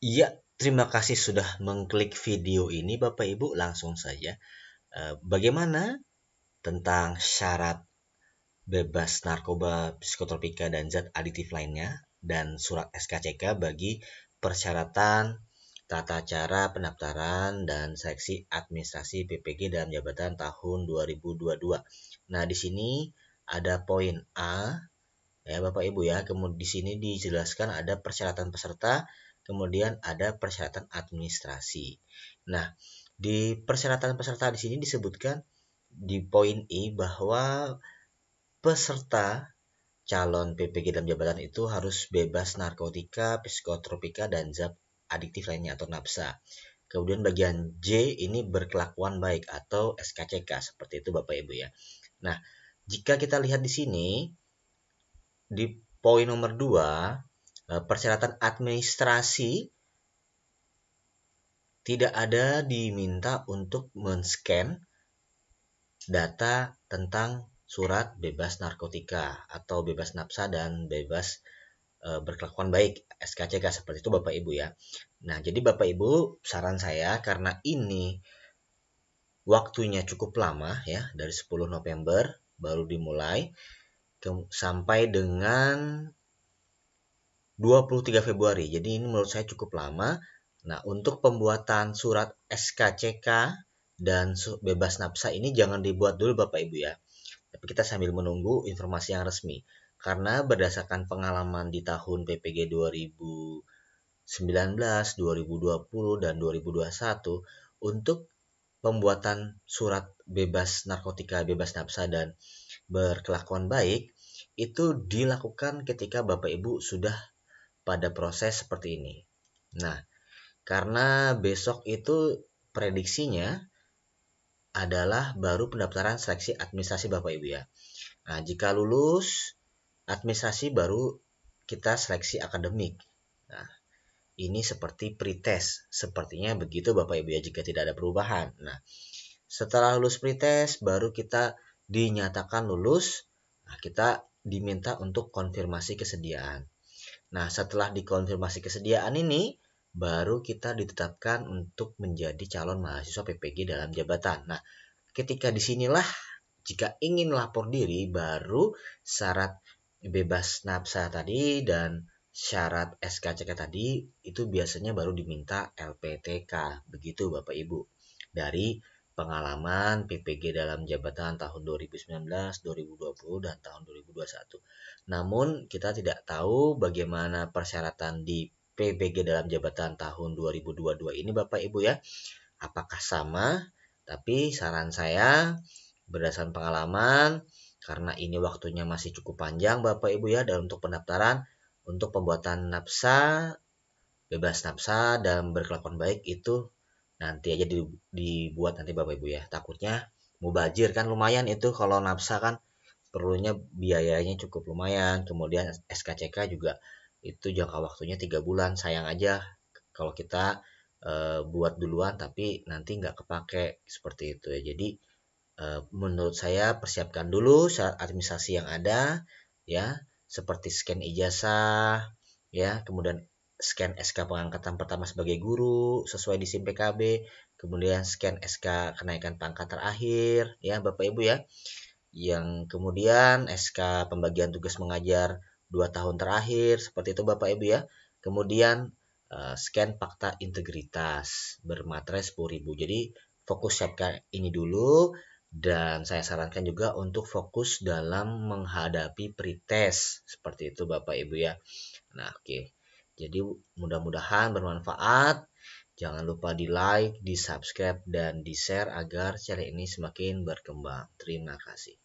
Iya, terima kasih sudah mengklik video ini Bapak Ibu. Langsung saja. Eh, bagaimana tentang syarat bebas narkoba, psikotropika, dan zat aditif lainnya dan surat SKCK bagi persyaratan tata cara pendaftaran dan seleksi administrasi PPG dalam jabatan tahun 2022. Nah, di sini ada poin A ya Bapak Ibu ya. Kemudian di sini dijelaskan ada persyaratan peserta kemudian ada persyaratan administrasi. Nah, di persyaratan peserta di sini disebutkan di poin I e bahwa peserta calon PPG dalam jabatan itu harus bebas narkotika, psikotropika, dan zat adiktif lainnya atau napsa. Kemudian bagian J ini berkelakuan baik atau SKCK seperti itu Bapak Ibu ya. Nah, jika kita lihat di sini di poin nomor 2 Eh, persyaratan administrasi tidak ada diminta untuk men-scan data tentang surat bebas narkotika atau bebas nafsa dan bebas eh, berkelakuan baik SKCK seperti itu Bapak Ibu ya. Nah, jadi Bapak Ibu, saran saya karena ini waktunya cukup lama ya dari 10 November baru dimulai sampai dengan 23 Februari. Jadi ini menurut saya cukup lama. Nah, untuk pembuatan surat SKCK dan bebas nafsa ini jangan dibuat dulu Bapak Ibu ya. Tapi kita sambil menunggu informasi yang resmi. Karena berdasarkan pengalaman di tahun PPG 2019, 2020, dan 2021, untuk pembuatan surat bebas narkotika, bebas nafsa, dan berkelakuan baik, itu dilakukan ketika Bapak Ibu sudah pada proses seperti ini. Nah, karena besok itu prediksinya adalah baru pendaftaran seleksi administrasi Bapak Ibu ya. Nah, jika lulus administrasi baru kita seleksi akademik. Nah, ini seperti pretest. Sepertinya begitu Bapak Ibu ya jika tidak ada perubahan. Nah, setelah lulus pretest baru kita dinyatakan lulus. Nah, kita diminta untuk konfirmasi kesediaan. Nah, setelah dikonfirmasi kesediaan ini, baru kita ditetapkan untuk menjadi calon mahasiswa PPG dalam jabatan. Nah, ketika disinilah jika ingin lapor diri baru syarat bebas napsa tadi dan syarat SKCK tadi itu biasanya baru diminta LPTK begitu Bapak Ibu dari pengalaman PPG dalam jabatan tahun 2019, 2020, dan tahun 2021. Namun kita tidak tahu bagaimana persyaratan di PPG dalam jabatan tahun 2022 ini Bapak Ibu ya. Apakah sama? Tapi saran saya berdasarkan pengalaman karena ini waktunya masih cukup panjang Bapak Ibu ya dan untuk pendaftaran untuk pembuatan napsa bebas napsa dan berkelakuan baik itu nanti aja dibuat nanti bapak ibu ya takutnya mubajir kan lumayan itu kalau nafsa kan perlunya biayanya cukup lumayan kemudian SKCK juga itu jangka waktunya tiga bulan sayang aja kalau kita e, buat duluan tapi nanti nggak kepake seperti itu ya jadi e, menurut saya persiapkan dulu saat administrasi yang ada ya seperti scan ijazah ya kemudian scan SK pengangkatan pertama sebagai guru sesuai di SIM PKB, kemudian scan SK kenaikan pangkat terakhir ya Bapak Ibu ya. Yang kemudian SK pembagian tugas mengajar 2 tahun terakhir seperti itu Bapak Ibu ya. Kemudian eh, scan fakta integritas bermaterai 10.000. Jadi fokus siapkan ini dulu dan saya sarankan juga untuk fokus dalam menghadapi pretest seperti itu Bapak Ibu ya. Nah, oke. Okay. Jadi mudah-mudahan bermanfaat. Jangan lupa di like, di subscribe, dan di share agar channel ini semakin berkembang. Terima kasih.